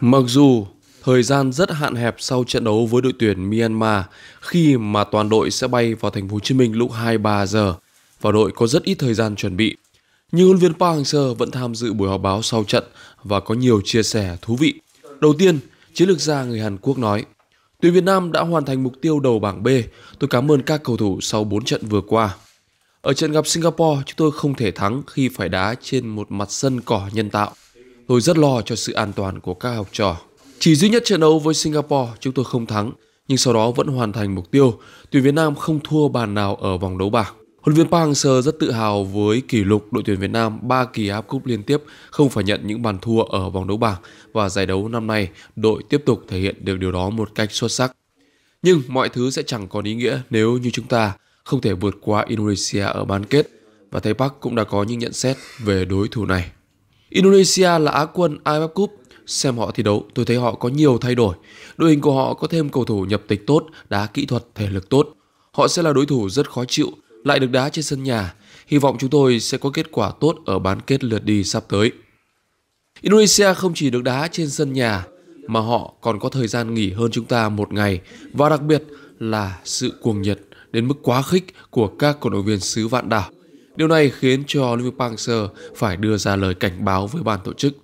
Mặc dù thời gian rất hạn hẹp sau trận đấu với đội tuyển Myanmar khi mà toàn đội sẽ bay vào thành phố Hồ Chí Minh lúc 23 giờ và đội có rất ít thời gian chuẩn bị. Nhưng huấn viên Park Hang-seo vẫn tham dự buổi họp báo sau trận và có nhiều chia sẻ thú vị. Đầu tiên, chiến lược gia người Hàn Quốc nói: "Tuyển Việt Nam đã hoàn thành mục tiêu đầu bảng B. Tôi cảm ơn các cầu thủ sau 4 trận vừa qua. Ở trận gặp Singapore, chúng tôi không thể thắng khi phải đá trên một mặt sân cỏ nhân tạo." Tôi rất lo cho sự an toàn của các học trò. Chỉ duy nhất trận đấu với Singapore chúng tôi không thắng, nhưng sau đó vẫn hoàn thành mục tiêu, tuyển Việt Nam không thua bàn nào ở vòng đấu bảng. Huấn viên Park Hang-seo rất tự hào với kỷ lục đội tuyển Việt Nam 3 kỳ áp cúp liên tiếp không phải nhận những bàn thua ở vòng đấu bảng và giải đấu năm nay đội tiếp tục thể hiện được điều đó một cách xuất sắc. Nhưng mọi thứ sẽ chẳng còn ý nghĩa nếu như chúng ta không thể vượt qua Indonesia ở bán kết và thầy Park cũng đã có những nhận xét về đối thủ này. Indonesia là Á quân AFF Cup, xem họ thi đấu tôi thấy họ có nhiều thay đổi. Đội hình của họ có thêm cầu thủ nhập tịch tốt, đá kỹ thuật, thể lực tốt. Họ sẽ là đối thủ rất khó chịu, lại được đá trên sân nhà. Hy vọng chúng tôi sẽ có kết quả tốt ở bán kết lượt đi sắp tới. Indonesia không chỉ được đá trên sân nhà mà họ còn có thời gian nghỉ hơn chúng ta một ngày và đặc biệt là sự cuồng nhiệt đến mức quá khích của các cổ động viên xứ vạn đảo. Điều này khiến cho Olympic Parker phải đưa ra lời cảnh báo với ban tổ chức.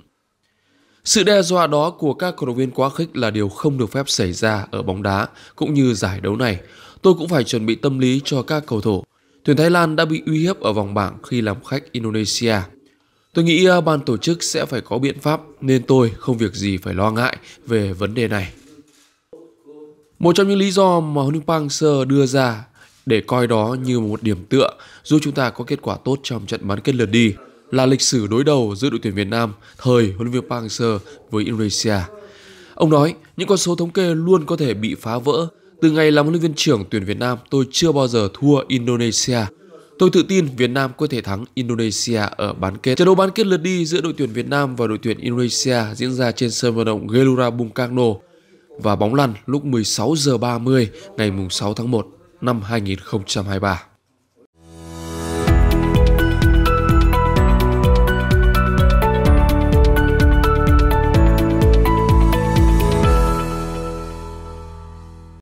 Sự đe dọa đó của các cổ động viên quá khích là điều không được phép xảy ra ở bóng đá cũng như giải đấu này. Tôi cũng phải chuẩn bị tâm lý cho các cầu thủ. Tuyển Thái Lan đã bị uy hiếp ở vòng bảng khi làm khách Indonesia. Tôi nghĩ à, ban tổ chức sẽ phải có biện pháp nên tôi không việc gì phải lo ngại về vấn đề này. Một trong những lý do mà Huning Pang Sơ đưa ra để coi đó như một điểm tựa giúp chúng ta có kết quả tốt trong trận bán kết lượt đi là lịch sử đối đầu giữa đội tuyển Việt Nam thời huấn luyện viên Park Hang-seo với Indonesia. Ông nói, những con số thống kê luôn có thể bị phá vỡ. Từ ngày làm huấn luyện viên trưởng tuyển Việt Nam, tôi chưa bao giờ thua Indonesia. Tôi tự tin Việt Nam có thể thắng Indonesia ở bán kết. Trận đấu bán kết lượt đi giữa đội tuyển Việt Nam và đội tuyển Indonesia diễn ra trên sân vận động Gelora Bung Karno và bóng lăn lúc 16 giờ 30 ngày 6 tháng 1 năm 2023.